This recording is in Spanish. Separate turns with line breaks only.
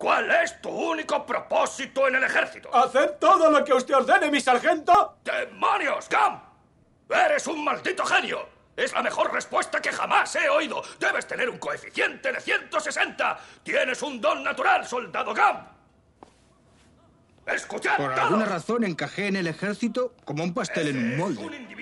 ¿Cuál es tu único propósito en el ejército? Hacer
todo lo que usted ordene, mi sargento.
¡Demonios, Gam! ¡Eres un maldito genio! Es la mejor respuesta que jamás he oído. Debes tener un coeficiente de 160. Tienes un don natural, soldado Gam. Escuchad. Por alguna
razón encajé en el ejército como un pastel en un
molde.